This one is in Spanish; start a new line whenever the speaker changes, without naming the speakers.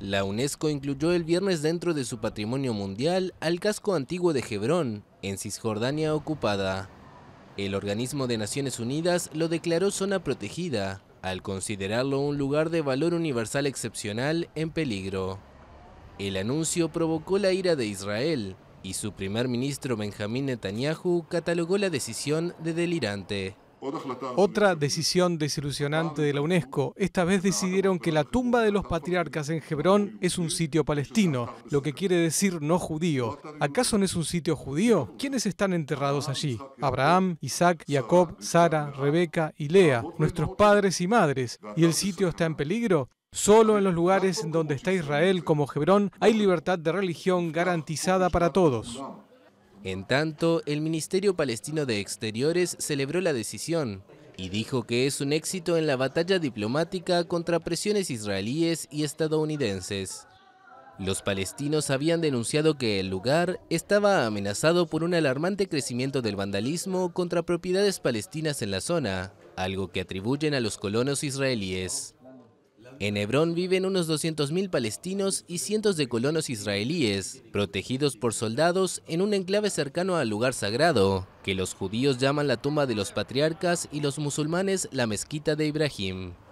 La UNESCO incluyó el viernes dentro de su patrimonio mundial al casco antiguo de Hebrón, en Cisjordania ocupada. El organismo de Naciones Unidas lo declaró zona protegida, al considerarlo un lugar de valor universal excepcional en peligro. El anuncio provocó la ira de Israel, y su primer ministro Benjamín Netanyahu catalogó la decisión de delirante.
Otra decisión desilusionante de la UNESCO, esta vez decidieron que la tumba de los patriarcas en Hebrón es un sitio palestino, lo que quiere decir no judío. ¿Acaso no es un sitio judío? ¿Quiénes están enterrados allí? Abraham, Isaac, Jacob, Sara, Rebeca y Lea, nuestros padres y madres. ¿Y el sitio está en peligro? Solo en los lugares donde está Israel, como Hebrón, hay libertad de religión garantizada para todos.
En tanto, el Ministerio Palestino de Exteriores celebró la decisión y dijo que es un éxito en la batalla diplomática contra presiones israelíes y estadounidenses. Los palestinos habían denunciado que el lugar estaba amenazado por un alarmante crecimiento del vandalismo contra propiedades palestinas en la zona, algo que atribuyen a los colonos israelíes. En Hebrón viven unos 200.000 palestinos y cientos de colonos israelíes, protegidos por soldados en un enclave cercano al lugar sagrado, que los judíos llaman la tumba de los patriarcas y los musulmanes la mezquita de Ibrahim.